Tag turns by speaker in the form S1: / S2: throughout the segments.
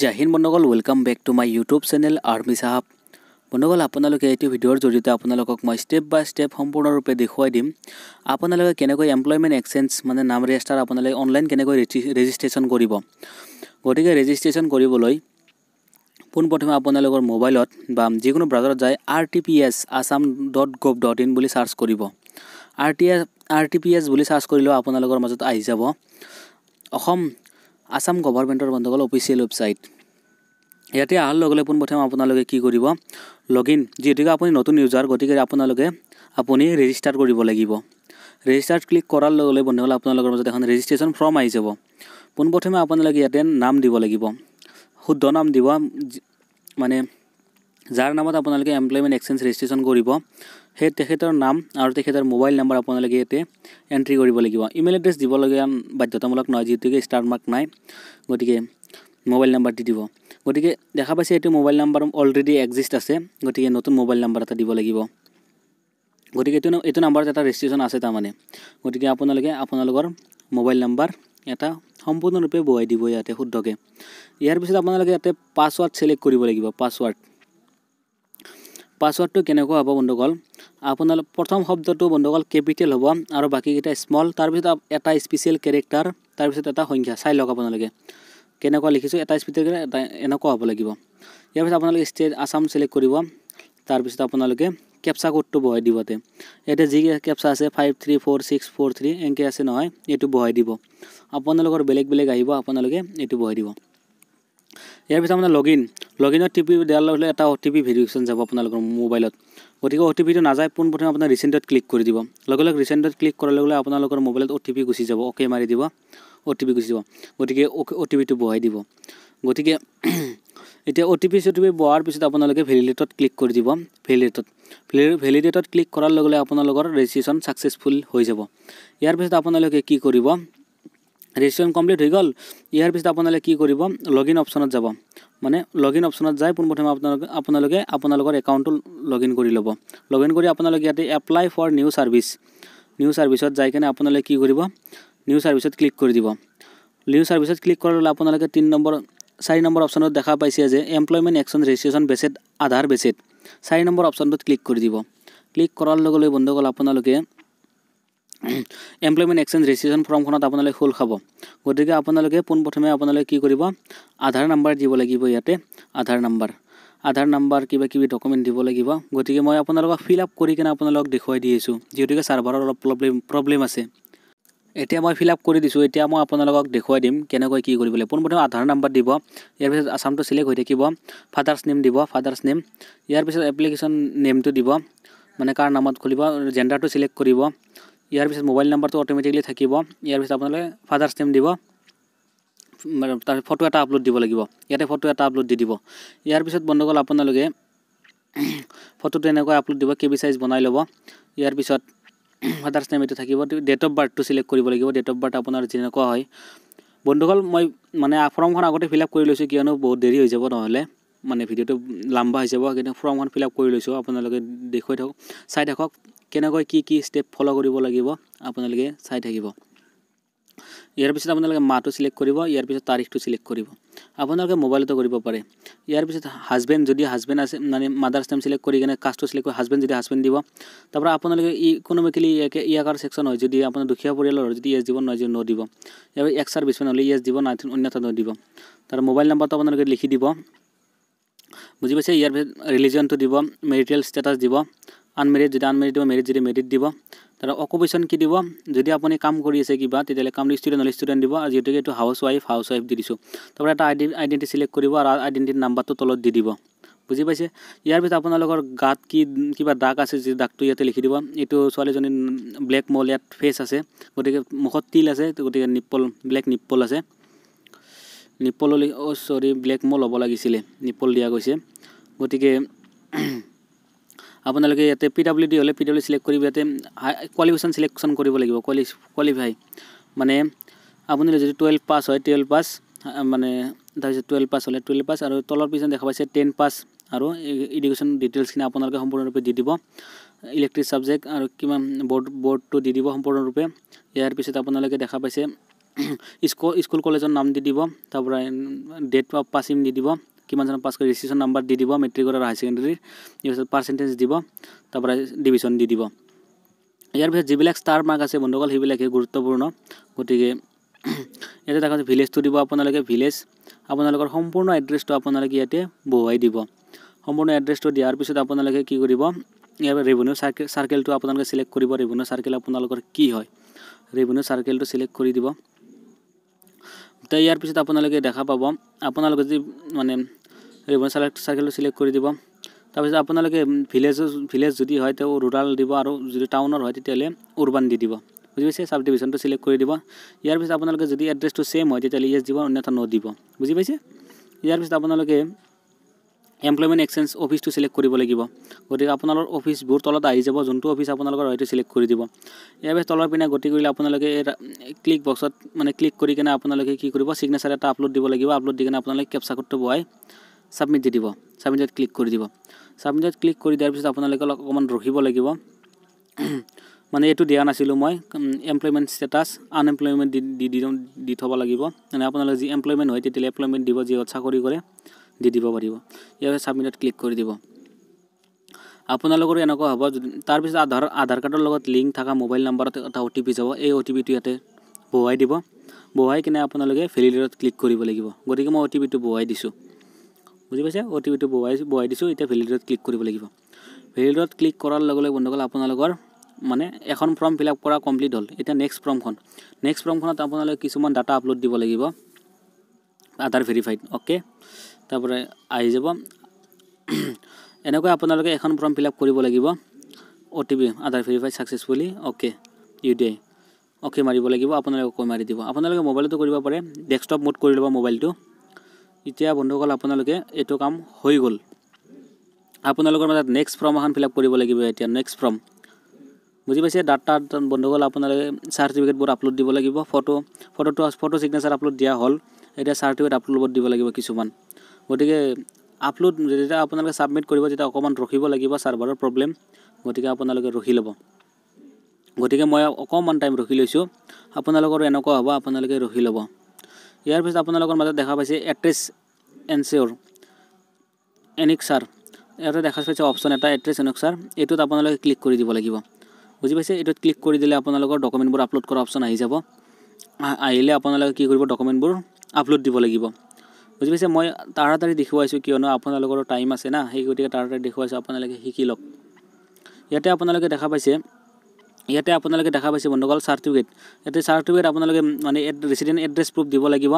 S1: জাহিন বন্ধুসকল welcome back to my YouTube channel army Sahab বন্ধুসকল আপোনালোকে এইটো ভিডিঅ'ৰ জৰিয়তে আপোনালোকক মই ষ্টেপ বাই ষ্টেপ সম্পূৰ্ণৰূপে দেখুৱাই দিম আপোনালোকে কেনেকৈ এমপ্লয়মেণ্ট এক্সেঞ্জ মানে নাম ৰেজিষ্টাৰ আপোনালোকে অনলাইন কেনেকৈ ৰেজিষ্ট্ৰেশ্যন কৰিব গতিকে ৰেজিষ্ট্ৰেশ্যন কৰিবলৈ পোনপ্ৰথমে আপোনালোকৰ মোবাইলত বা যিকোনো ব্ৰাউজাৰত যায় R T P S Assam dot gov dot in বুলি চাৰ্চ কৰিব R T S R T P S বুলি চাৰ্চ কৰিলেও আপোনালোকৰ মাজত আহি যাব অসম আসাম গভর্নমেন্টের বন্ধু গল অফিসিয়াল ওয়েবসাইট ইয়াতে অহার লগে পোনপ্রথম আপনাদের কি করব লগইন যেহেতু আপনি নতুন ইউজার গতি আপনাদের আপনি রেজিস্টার করব রেজিস্টার ক্লিক করার লগে বন্ধু গল আপনার মধ্যে এখন রেজিস্ট্রেশন ফর্ম আই যাব পোনপ্রথমে আপনাদের ইয়াতে নাম দিব লাগিব শুদ্ধ নাম দিব মানে যার নামত আপনাদের এমপ্লয়মেন্ট এক্সচেঞ্জ রেজিস্ট্রেশন করব সেই তেখেতৰ নাম আৰু তেখেতৰ মোবাইল নাম্বাৰ আপোনালোকে ইয়াতে এণ্ট্ৰি কৰিব লাগিব ইমেইল এড্ৰেছ দিবলগীয়া বাধ্যতামূলক নহয় যিহেতুকে ষ্টাৰ মাৰ্ক নাই গতিকে মোবাইল নাম্বাৰ দি দিব গতিকে দেখা পাইছে এইটো মোবাইল নাম্বাৰ অলৰেডি এক্সিষ্ট আছে গতিকে নতুন মোবাইল নাম্বাৰ এটা দিব লাগিব গতিকে এইটো এইটো নাম্বাৰত এটা ৰেজিষ্ট্ৰেশ্যন আছে তাৰমানে গতিকে আপোনালোকে আপোনালোকৰ মোবাইল নাম্বাৰ এটা সম্পূৰ্ণৰূপে বহাই দিব ইয়াতে শুদ্ধকৈ ইয়াৰ পিছত আপোনালোকে ইয়াতে পাছৱৰ্ড ছিলেক্ট কৰিব লাগিব পাছৱৰ্ড পাছৱৰ্ডটো কেনেকুৱা হ'ব বন্ধুসকল আপোনালোক প্ৰথম শব্দটো বন্ধুসকল কেপিটেল হ'ব আৰু বাকীকেইটা স্মল তাৰপিছত এটা স্পেচিয়েল কেৰেক্টাৰ তাৰপিছত এটা সংখ্যা চাই লওক আপোনালোকে কেনেকুৱা লিখিছোঁ এটা স্পেচিয়েল কেৰেক্টাৰ এটা এনেকুৱা হ'ব লাগিব ইয়াৰ পিছত আপোনালোকে ষ্টেট আছাম চিলেক্ট কৰিব তাৰপিছত আপোনালোকে কেপচা কোডটো বহাই দিব তে এতিয়া যি কেপচা আছে five three four six four three এনেকৈ আছে নহয় এইটো বহাই দিব আপোনালোকৰ বেলেগ বেলেগ আহিব আপোনালোকে এইটো বহাই দিব ইয়াৰ পিছত আপোনাৰ লগইন লগইনত টিপি দিয়াৰ লগে লগে এটা অ' টি পি ভেৰিফিকেশ্যন যাব আপোনালোকৰ মোবাইলত গতিকে অ' টি পিটো নাযায় পোনপ্ৰথমে আপোনাৰ ৰিচেণ্টত ক্লিক কৰি দিব লগে লগে ৰিচেণ্টত ক্লিক কৰাৰ লগে লগে আপোনালোকৰ মোবাইলত অ' টি পি গুচি যাব অ'কে মাৰি দিব অ' টি পি গুচি যাব গতিকে অ' অ' টি পিটো বহাই দিব গতিকে এতিয়া অ' টি পি পি বহাৰ পিছত আপোনালোকে ভেলিডেটত ক্লিক কৰি দিব ভেলিডেটত ভেলিডেটত ক্লিক কৰাৰ লগে লগে আপোনালোকৰ ৰেজিষ্ট্ৰেশ্যন ছাকচেছফুল হৈ যাব ইয়াৰ পিছত আপোনালোকে কি কৰিব ৰেজিষ্ট্ৰেশ্যন কমপ্লিট হৈ গ'ল ইয়াৰ পিছত আপোনালোকে কি কৰিব লগইন অপশ্যনত যাব মানে লগইন অপশ্যনত যাই পোনপ্ৰথমে আপোনালোকে আপোনালোকে আপোনালোকৰ একাউণ্টটো লগইন কৰি ল'ব লগইন কৰি আপোনালোকে ইয়াতে apply for new service new ছাৰ্ভিচত যাই কিনে আপোনালোকে কি কৰিব নিউ ছাৰ্ভিচত ক্লিক কৰি দিব নিউ ছাৰ্ভিচত ক্লিক কৰাৰ লগে আপোনালোকে তিনি নম্বৰ চাৰি নম্বৰ অপশ্যনত দেখা পাইছে যে employment exchange registration based Aadhaar based চাৰি নম্বৰ অপশ্যনটোত ক্লিক কৰি দিব ক্লিক কৰাৰ লগে লগে বন্ধ আপোনালোকে এমপ্লয়মেণ্ট এক্সেঞ্জ ৰেজিষ্ট্ৰেশ্যন ফৰ্মখনত আপোনালোকে খোল খাব গতিকে আপোনালোকে পোনপ্ৰথমে আপোনালোকে কি কৰিব আধাৰ নাম্বাৰ দিব লাগিব ইয়াতে আধাৰ নাম্বাৰ আধাৰ নাম্বাৰ কিবা কিবি ডকুমেণ্ট দিব লাগিব গতিকে মই আপোনালোকক ফিল আপ কৰি কিনে আপোনালোকক দেখুৱাই দি আছোঁ যিহেতুকে ছাৰ্ভাৰৰ অলপ প্ৰব্লেম প্ৰব্লেম আছে এতিয়া মই ফিল আপ কৰি দিছোঁ এতিয়া মই আপোনালোকক দেখুৱাই দিম কেনেকৈ কি কৰিবলৈ পোনপ্ৰথমে আধাৰ নাম্বাৰ দিব ইয়াৰ পিছত আছামটো চিলেক্ট হৈ থাকিব ফাদাৰ্ছ নেম দিব ফাদাৰ্ছ নেম ইয়াৰ পিছত এপ্লিকেশ্যন নেমটো দিব মানে কাৰ নামত খুলিব জেণ্ডাৰটো চিলেক্ট কৰিব ইয়াৰ পিছত মোবাইল নাম্বাৰটো অট'মেটিকেলি থাকিব ইয়াৰ e পিছত আপোনালোকে ফাদাৰ নেম দিব তাৰ ফটো এটা আপলোড দিব লাগিব ইয়াতে ফটো এটা আপলোড দি দিব ইয়াৰ e পিছত বন্ধ আপোনালোকে ফটোটো এনেকৈ আপলোড দিব কে বি চাইজ বনাই ল'ব ইয়াৰ পিছত ফাদাৰ নেম এইটো থাকিব ডেট অফ বাৰ্থটো ছিলেক্ট কৰিব লাগিব ডেট অফ বাৰ্থ আপোনাৰ যেনেকুৱা হয় বন্ধুসকল মই মানে ফৰ্মখন আগতে ফিল আপ কৰি লৈছোঁ কিয়নো বহুত দেৰি হৈ যাব নহ'লে মানে ভিডিঅ'টো লম্বা হৈ যাব কিন্তু ফৰ্মখন ফিল আপ কৰি লৈছোঁ আপোনালোকে দেখুৱাই থাকক চাই থাকক কেনেকৈ কি কি ষ্টেপ ফ'ল' কৰিব লাগিব আপোনালোকে চাই থাকিব ইয়াৰ পিছত আপোনালোকে মাহটো চিলেক্ট কৰিব ইয়াৰ পিছত তাৰিখটো চিলেক্ট কৰিব আপোনালোকে মোবাইলতো কৰিব পাৰে ইয়াৰ পিছত হাজবেণ্ড যদি হাজবেণ্ড আছে মানে মাদাৰ্ছ নেম চিলেক্ট কৰি কিনে কাষ্টটো চিলেক্ট কৰি হাজবেণ্ড যদি হাজবেণ্ড দিব তাৰপৰা আপোনালোকে ই ইকনমিকেলি ইয়াকে ইয়াকাৰ ছেকশ্যন হয় যদি আপোনাৰ দুখীয়া পৰিয়ালৰ যদি ইয়েছ দিব নহয় যদি নদিব ইয়াৰ এক্স আৰ বিছমান হ'লে ইয়েছ দিব নাই অন্যথা ন দিব তাৰ মোবাইল নম্বৰটো আপোনালোকে লিখি দিব বুজি পাইছে ইয়াৰ পিছত ৰিলিজনটো দিব মেৰিটেল ষ্টেটাছ দিব আনমেৰিট যেতিয়া আনমেৰিট দিব মেৰিট যদি মেৰিট দিব তাৰ অকুপেশ্যন কি দিব যদি আপুনি কাম কৰি আছে কিবা তেতিয়াহ'লে কাম ষ্টুডেণ্ট নলেজ ষ্টুডেণ্ট দিব আৰু যিহেতুকে এইটো হাউচ ৱাইফ হাউচ ৱাইফ দি দিছোঁ তাৰপৰা এটা আইডেণ্টি আইডেণ্টি চিলেক্ট কৰিব আৰু আইডেণ্টি নাম্বাৰটো তলত দি দিব বুজি পাইছে ইয়াৰ পিছত আপোনালোকৰ গাত কি কিবা দাগ আছে যি দাগটো ইয়াতে লিখি দিব এইটো ছোৱালীজনীৰ ব্লেক মল ইয়াত ফেচ আছে গতিকে মুখত তিল আছে গতিকে নিপল ব্লেক নিপল আছে নিপললৈ অ' চৰি ব্লেক মল ল'ব লাগিছিলে নিপল দিয়া গৈছে গতিকে আপোনালোকে ইয়াতে পি ডাব্লিউ ডি হ'লে পি ডাব্লিউ ছিলেক্ট কৰিব ইয়াতে কোৱালিফিকেশ্যন ছিলেকশ্যন কৰিব লাগিব কোৱালি কোৱালিফাই মানে আপুনি যদি টুৱেলভ পাছ হয় টুৱেলভ পাছ মানে তাৰপিছত টুৱেলভ পাছ হ'লে টুৱেলভ পাছ আৰু তলৰ পিছত দেখা পাইছে টেন পাছ আৰু এডুকেশ্যন ডিটেইলছখিনি আপোনালোকে সম্পূৰ্ণৰূপে দি দিব ইলেক্ট্ৰিক ছাবজেক্ট আৰু কিমান বৰ্ড বৰ্ডটো দি দিব সম্পূৰ্ণৰূপে ইয়াৰ পিছত আপোনালোকে দেখা পাইছে স্কুল স্কুল কলেজৰ নাম দি দিব তাৰপৰা ডেট অফ পাছিং দি দিব কিমানজন পাছ কৰি ৰিচিপশ্যন নাম্বাৰ দি দিব মেট্ৰিকৰ আৰু হায়াৰ ছেকেণ্ডেৰীৰ তাৰপিছত পাৰ্চেণ্টেজ দিব তাৰপৰা ডিভিশ্যন দি দিব ইয়াৰ পিছত যিবিলাক ষ্টাৰ মাৰ্ক আছে বন্ধুসকল সেইবিলাকহে গুৰুত্বপূৰ্ণ গতিকে ইয়াতে দেখা যায় ভিলেজটো দিব আপোনালোকে ভিলেজ আপোনালোকৰ সম্পূৰ্ণ এড্ৰেছটো আপোনালোকে ইয়াতে বহুৱাই দিব সম্পূৰ্ণ এড্ৰেছটো দিয়াৰ পিছত আপোনালোকে কি কৰিব ইয়াৰ ৰেভিনিউ চাৰ্কেল চাৰ্কেলটো আপোনালোকে চিলেক্ট কৰিব ৰেভিনিউ চাৰ্কেল আপোনালোকৰ কি হয় ৰেভিনিউ চাৰ্কেলটো চিলেক্ট কৰি দিব তো ইয়াৰ পিছত আপোনালোকে দেখা পাব আপোনালোকে যদি মানে ৰিবন চাইলেক্ট চাইকেলটো চিলেক্ট কৰি দিব তাৰপিছত আপোনালোকে ভিলেজ ভিলেজ যদি হয় তেওঁ ৰুৰাল দিব আৰু যদি টাউনৰ হয় তেতিয়াহ'লে উৰবান দি দিব বুজি পাইছে চাব ডিভিশ্যনটো চিলেক্ট কৰি দিব ইয়াৰ পিছত আপোনালোকে যদি এড্ৰেছটো ছেম হয় তেতিয়াহ'লে ইয়েছ দিব অন্যথা নদিব বুজি পাইছে ইয়াৰ পিছত আপোনালোকে এমপ্লয়মেণ্ট এক্সেঞ্জ অফিচটো চিলেক্ট কৰিব লাগিব গতিকে আপোনালোকৰ অফিচবোৰ তলত আহি যাব যোনটো অফিচ আপোনালোকৰ হয়তো চিলেক্ট কৰি দিব ইয়াৰ পিছত তলৰ পিনে গতি কৰিলে আপোনালোকে এই ক্লিক বক্সত মানে ক্লিক কৰি কিনে আপোনালোকে কি কৰিব ছিগনেচাৰ এটা আপলোড দিব লাগিব আপলোড দি কিনে আপোনালোকে কেপচা কোডটো বহাই ছাবমিট দি দিব ছাবমিটত ক্লিক কৰি দিব ছাবমিটত ক্লিক কৰি দিয়াৰ পিছত আপোনালোকে অলপ অকণমান ৰখিব লাগিব মানে এইটো দিয়া নাছিলোঁ মই এমপ্লয়মেণ্ট ষ্টেটাছ আনএমপ্লয়মেণ্ট দি দি দি থ'ব লাগিব মানে আপোনালোকে যি এমপ্লয়মেণ্ট হয় তেতিয়া এমপ্লয়মেণ্ট দিব যি চাকৰি কৰে দি দিব পাৰিব ইয়াৰ ছাবমিটত ক্লিক কৰি দিব আপোনালোকৰো এনেকুৱা হ'ব তাৰপিছত আধাৰ আধাৰ কাৰ্ডৰ লগত লিংক থকা মোবাইল নম্বৰত এটা অ' টি পি যাব এই অ'টিপিটো ইয়াতে বহুৱাই দিব বহুৱাই কিনে আপোনালোকে ভেলিডেটত ক্লিক কৰিব লাগিব গতিকে মই অ' টি পিটো বহুৱাই দিছোঁ বুজি পাইছে অ' টি পিটো বহাই বহাই দিছোঁ এতিয়া ভেলিডত ক্লিক কৰিব লাগিব ভেলিডত ক্লিক কৰাৰ লগে লগে বন্ধুসকল আপোনালোকৰ মানে এখন ফৰ্ম ফিল আপ কৰা কমপ্লিট হ'ল এতিয়া নেক্সট ফৰ্মখন নেক্সট ফৰ্মখনত আপোনালোকে কিছুমান ডাটা আপলোড দিব লাগিব আধাৰ ভেৰিফাইড অ'কে তাৰপৰা আহি যাব এনেকৈ আপোনালোকে এখন ফৰ্ম ফিল আপ কৰিব লাগিব O' T P Aadhaar verified successfully okay U D I okay মাৰিব লাগিব আপোনালোকে কৈ মাৰি দিব আপোনালোকে মোবাইলতো কৰিব পাৰে ডেস্কটপ মোড কৰি ল'ব মোবাইলটো এতিয়া বন্ধুসকল আপোনালোকে এইটো কাম হৈ গ'ল আপোনালোকৰ মাজত নেক্সট ফৰ্ম এখন ফিল আপ কৰিব লাগিব এতিয়া নেক্সট ফৰ্ম বুজি পাইছে ডাটা বন্ধুসকল আপোনালোকে চাৰ্টিফিকেটবোৰ আপলোড দিব লাগিব ফটো ফটোটো ফটো চিগনেচাৰ আপলোড দিয়া হ'ল এতিয়া চাৰ্টিফিকেট আপলোড দিব লাগিব কিছুমান গতিকে আপলোড যেতিয়া আপোনালোকে ছাবমিট কৰিব তেতিয়া অকণমান ৰখিব লাগিব ছাৰ্ভাৰৰ প্ৰব্লেম গতিকে আপোনালোকে ৰখি ল'ব গতিকে মই অকণমান টাইম ৰখি লৈছোঁ আপোনালোকৰো এনেকুৱা হ'ব আপোনালোকে ৰখি ল'ব ইয়াৰ পিছত আপোনালোকৰ মাজত দেখা পাইছে এড্ৰেছ এনচিয়'ৰ এনিক্সাৰ ইয়াতে দেখা পাইছে অপশ্যন এটা এড্ৰেছ এনক্সাৰ এইটোত আপোনালোকে ক্লিক কৰি দিব লাগিব বুজি পাইছে এইটোত ক্লিক কৰি দিলে আপোনালোকৰ ডকুমেণ্টবোৰ আপলোড কৰা অপশ্যন আহি যাব আহিলে আপোনালোকে কি কৰিব ডকুমেণ্টবোৰ আপলোড দিব লাগিব বুজি পাইছে মই তাৰাতাৰি দেখুৱাইছোঁ কিয়নো আপোনালোকৰ টাইম আছে না সেই গতিকে তাৰাতাৰি দেখুৱাইছোঁ আপোনালোকে শিকি লওক ইয়াতে আপোনালোকে দেখা পাইছে ইয়াতে আপোনালোকে দেখা পাইছে বন্ধুসকল চাৰ্টিফিকেট ইয়াতে চাৰ্টিফিকেট আপোনালোকে মানে ৰেচিডেণ্ট এড্ৰেছ প্ৰুফ দিব লাগিব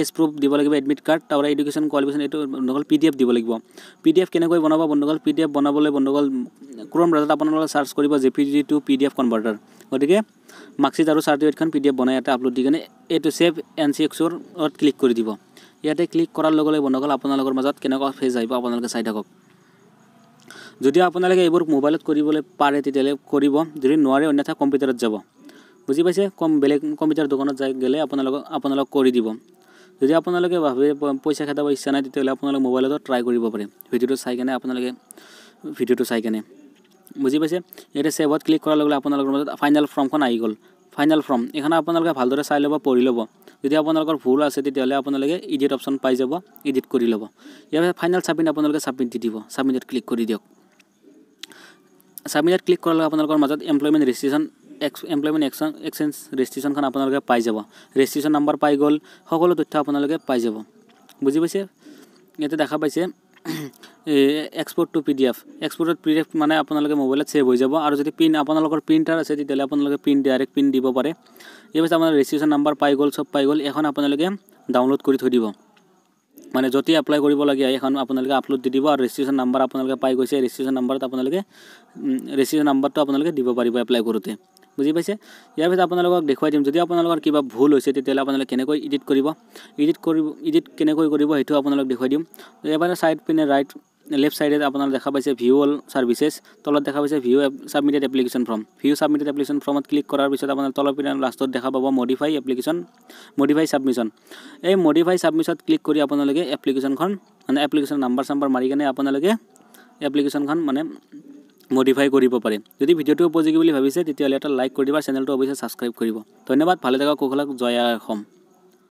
S1: এজ প্ৰুফ দিব লাগিব এডমিট কাৰ্ড তাৰপৰা এডুকেশ্যন কোৱালিফিকেশ্যন এইটো বন্ধুসকল পি ডি এফ দিব লাগিব পি ডি এফ কেনেকৈ বনাব বন্ধুসকল পি ডি এফ বনাবলৈ বন্ধুসকল ক্ৰম ৰাজত আপোনালোকে চাৰ্চ কৰিব J P D to P D F converter গতিকে মাৰ্কশ্বিট আৰু চাৰ্টিফিকেটখন পি ডি এফ বনাই ইয়াতে আপলোড দি কিনে এইটো ছেভ এন চি এক্সৰত ক্লিক কৰি দিব ইয়াতে ক্লিক কৰাৰ লগে লগে বন্ধুসকল আপোনালোকৰ মাজত কেনেকুৱা ফেজ আহিব আপোনালোকে চাই থাকক যদি আপোনালোকে এইবোৰ মোবাইলত কৰিবলৈ পাৰে তেতিয়াহ'লে কৰিব যদি নোৱাৰে অন্যথা কম্পিউটাৰত যাব বুজি পাইছে কম বেলেগ কম্পিউটাৰ দোকানত যাই গ'লে আপোনালোকক আপোনালোক কৰি দিব যদি আপোনালোকে ভাবে পইচা খেদাব ইচ্ছা নাই তেতিয়াহ'লে আপোনালোকে মোবাইলতো ট্ৰাই কৰিব পাৰে ভিডিঅ'টো চাই কেনে আপোনালোকে ভিডিঅ'টো চাই কেনে বুজি পাইছে ইয়াতে ছেভত ক্লিক কৰাৰ লগে লগে আপোনালোকৰ মাজত ফাইনেল ফৰ্মখন আহি গ'ল ফাইনেল ফৰ্ম এইখন আপোনালোকে ভালদৰে চাই ল'ব পঢ়ি ল'ব যদি আপোনালোকৰ ভুল আছে তেতিয়াহ'লে আপোনালোকে ইডিট অপশ্যন পাই যাব ইডিট কৰি ল'ব ইয়াৰ ফাইনেল ছাবমিট আপোনালোকে ছাবমিট দি দিব ছাবমিটত ক্লিক কৰি দিয়ক ছাবমিটত ক্লিক কৰাৰ লগে আপোনালোকৰ মাজত employment registration ex employment action exchange ৰেজিষ্ট্ৰেশ্যনখন আপোনালোকে পাই যাব ৰেজিষ্ট্ৰেশ্যন নাম্বাৰ পাই গ'ল সকলো তথ্য আপোনালোকে পাই যাব বুজি পাইছে ইয়াতে দেখা পাইছে export to P D F এক্সপৰ্টত পি ডি এফ মানে আপোনালোকে মোবাইলত ছেভ হৈ যাব আৰু যদি পিন আপোনালোকৰ প্ৰিণ্টাৰ আছে তেতিয়াহ'লে আপোনালোকে প্ৰিণ্ট ডাইৰেক্ট প্ৰিণ্ট দিব পাৰে এই পাছত আপোনাৰ ৰেজিষ্ট্ৰেশ্যন নাম্বাৰ পাই গ'ল চব পাই গ'ল এখন আপোনালোকে ডাউনলোড কৰি থৈ দিব মানে যদি এপ্লাই কৰিব লাগে এখন আপোনালোকে আপলোড দি দিব আৰু ৰেজিষ্ট্ৰেশ্যন নাম্বাৰ আপোনালোকে পাই গৈছে ৰেজিষ্ট্ৰেশ্যন নাম্বাৰত আপোনালোকে ৰেজিষ্ট্ৰেশ্যন নাম্বাৰটো আপোনালোকে দিব পাৰিব এপ্লাই কৰোঁতে বুজি পাইছে ইয়াৰ পিছত আপোনালোকক দেখুৱাই দিম যদি আপোনালোকৰ কিবা ভুল হৈছে তেতিয়াহ'লে আপোনালোকে কেনেকৈ ইডিট কৰিব ইডিট কৰিব ইডিট কেনেকৈ কৰিব সেইটো আপোনালোকক দেখুৱাই দিম এবাৰ চাইড পিনে ৰাইট লেফ্ট চাইডে আপোনাৰ দেখা পাইছে ভিউ অল চাৰ্ভিচেছ তলত দেখা পাইছে view submitted application form view submitted application ফৰ্মত ক্লিক কৰাৰ পিছত আপোনাৰ তলৰ পিনে লাষ্টত দেখা পাব মডিফাই এপ্লিকেশ্যন মডিফাই ছাবমিশ্যন এই মডিফাই ছাবমিশ্যনত ক্লিক কৰি আপোনালোকে এপ্লিকেশ্যনখন মানে এপ্লিকেশ্যন নাম্বাৰ চাম্বাৰ মাৰি কেনে আপোনালোকে এপ্লিকেশ্যনখন মানে মডিফাই কৰিব পাৰে যদি ভিডিঅ'টো উপযোগী বুলি ভাবিছে তেতিয়াহ'লে এটা লাইক কৰি দিব চেনেলটো অৱশ্যে ছাবস্ক্ৰাইব কৰিব ধন্যবাদ ভালে থাকক কৌশলক জয়া অসম